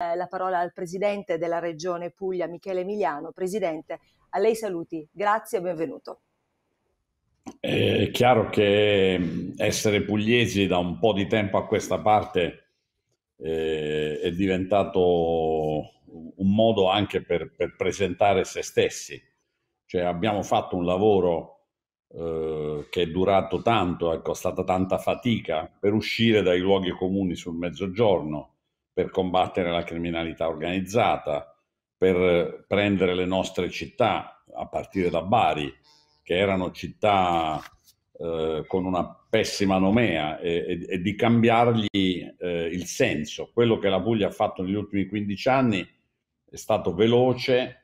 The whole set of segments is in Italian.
Eh, la parola al presidente della Regione Puglia, Michele Emiliano. Presidente, a lei saluti, grazie e benvenuto. Eh, è chiaro che essere pugliesi da un po' di tempo a questa parte eh, è diventato un modo anche per, per, presentare se stessi. Cioè abbiamo fatto un lavoro eh, che è durato tanto, ecco, è costata tanta fatica per uscire dai luoghi comuni sul mezzogiorno, per combattere la criminalità organizzata, per eh, prendere le nostre città, a partire da Bari, che erano città eh, con una pessima nomea, e, e, e di cambiargli eh, il senso. Quello che la Puglia ha fatto negli ultimi 15 anni è stato veloce,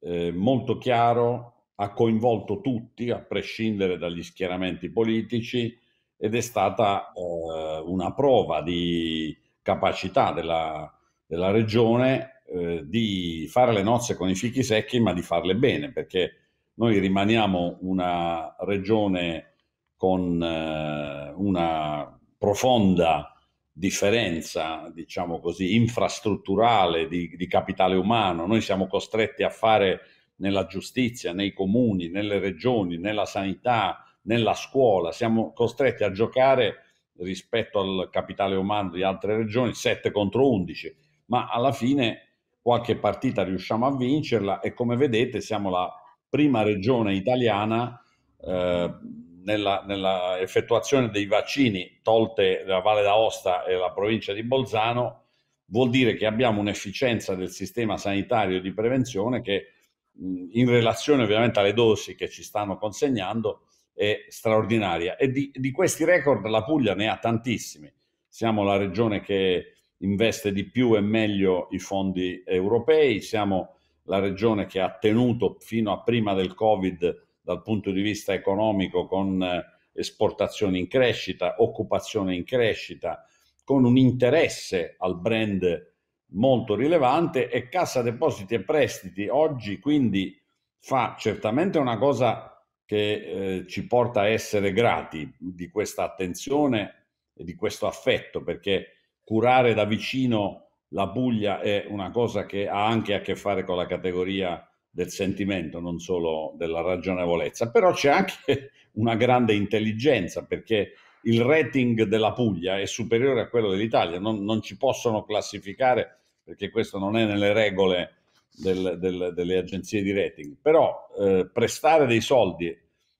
eh, molto chiaro, ha coinvolto tutti, a prescindere dagli schieramenti politici, ed è stata eh, una prova di capacità della, della regione eh, di fare le nozze con i fichi secchi, ma di farle bene, perché noi rimaniamo una regione con eh, una profonda differenza, diciamo così, infrastrutturale di, di capitale umano. Noi siamo costretti a fare nella giustizia, nei comuni, nelle regioni, nella sanità, nella scuola, siamo costretti a giocare rispetto al capitale umano di altre regioni, 7 contro 11, ma alla fine qualche partita riusciamo a vincerla e come vedete siamo la prima regione italiana eh, nella, nella, effettuazione dei vaccini tolte la Valle d'Aosta e la provincia di Bolzano, vuol dire che abbiamo un'efficienza del sistema sanitario di prevenzione che in relazione ovviamente alle dosi che ci stanno consegnando è straordinaria e di, di questi record la Puglia ne ha tantissimi. Siamo la regione che investe di più e meglio i fondi europei, siamo la regione che ha tenuto fino a prima del Covid dal punto di vista economico con eh, esportazioni in crescita, occupazione in crescita, con un interesse al brand molto rilevante e Cassa Depositi e Prestiti oggi quindi fa certamente una cosa che eh, ci porta a essere grati di questa attenzione e di questo affetto, perché curare da vicino la Puglia è una cosa che ha anche a che fare con la categoria del sentimento, non solo della ragionevolezza, però c'è anche una grande intelligenza perché il rating della Puglia è superiore a quello dell'Italia, non, non ci possono classificare perché questo non è nelle regole del, del, delle agenzie di rating, però eh, prestare dei soldi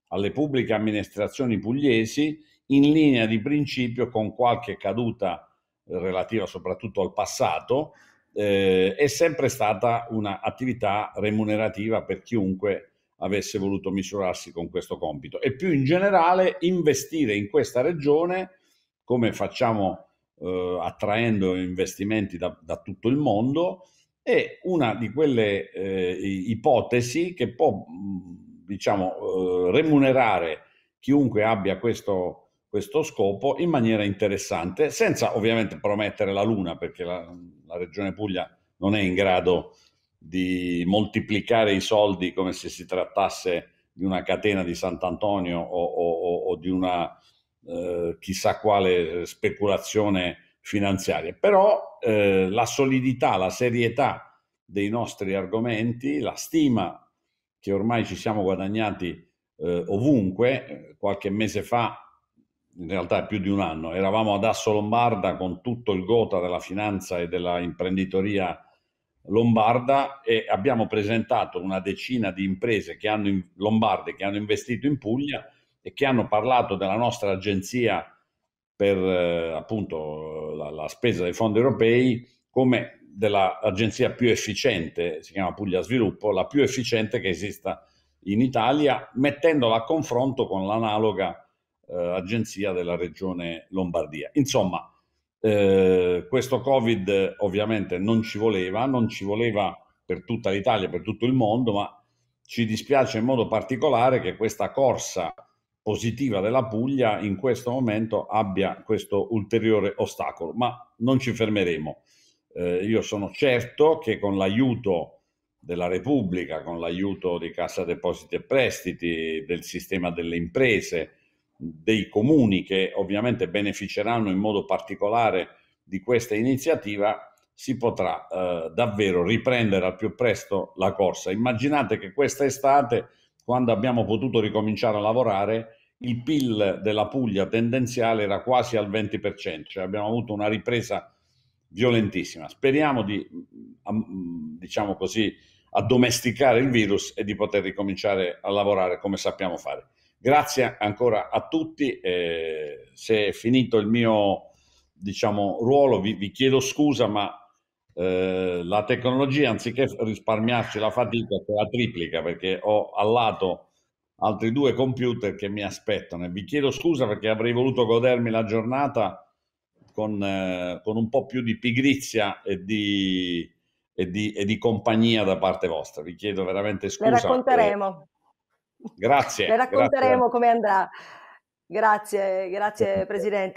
alle pubbliche amministrazioni pugliesi in linea di principio con qualche caduta eh, relativa soprattutto al passato eh, è sempre stata un'attività remunerativa per chiunque avesse voluto misurarsi con questo compito e più in generale investire in questa regione come facciamo eh, attraendo investimenti da, da tutto il mondo è una di quelle eh, ipotesi che può mhmm, diciamo, eh, remunerare chiunque abbia questo, questo, scopo in maniera interessante, senza ovviamente promettere la Luna, perché la, la Regione Puglia non è in grado di moltiplicare i soldi come se si trattasse di una catena di Sant'Antonio o, o, o di una eh, chissà quale speculazione finanziaria. Però eh, la solidità, la serietà dei nostri argomenti, la stima che ormai ci siamo guadagnati eh, ovunque, qualche mese fa, in realtà è più di un anno, eravamo ad Asso Lombarda con tutto il gota della finanza e della imprenditoria lombarda e abbiamo presentato una decina di imprese che hanno, lombarde che hanno investito in Puglia e che hanno parlato della nostra agenzia per eh, appunto la, la, spesa dei fondi europei come dell'agenzia più efficiente, si chiama Puglia Sviluppo, la più efficiente che esista in Italia, mettendola a confronto con l'analoga eh, agenzia della regione Lombardia. Insomma, eh, questo Covid ovviamente non ci voleva, non ci voleva per tutta l'Italia, per tutto il mondo, ma ci dispiace in modo particolare che questa corsa positiva della Puglia in questo momento abbia questo ulteriore ostacolo, ma non ci fermeremo. Eh, io sono certo che con l'aiuto della Repubblica, con l'aiuto di Cassa Depositi e Prestiti, del sistema delle imprese, dei comuni che ovviamente beneficeranno in modo particolare di questa iniziativa, si potrà eh, davvero riprendere al più presto la corsa. Immaginate che questa estate quando abbiamo potuto ricominciare a lavorare, il PIL della Puglia tendenziale era quasi al 20%, cioè abbiamo avuto una ripresa violentissima. Speriamo di, mm, mm, diciamo così, addomesticare il virus e di poter ricominciare a lavorare come sappiamo fare. Grazie ancora a tutti, eh, se è finito il mio diciamo, ruolo vi, vi chiedo scusa ma eh, la tecnologia anziché risparmiarci la fatica se la triplica perché ho al lato altri due computer che mi aspettano e vi chiedo scusa perché avrei voluto godermi la giornata con, eh, con un po' più di pigrizia e di, e, di, e di, compagnia da parte vostra. Vi chiedo veramente scusa. Le racconteremo. Eh, grazie. Le racconteremo grazie. come andrà. Grazie, grazie Presidente.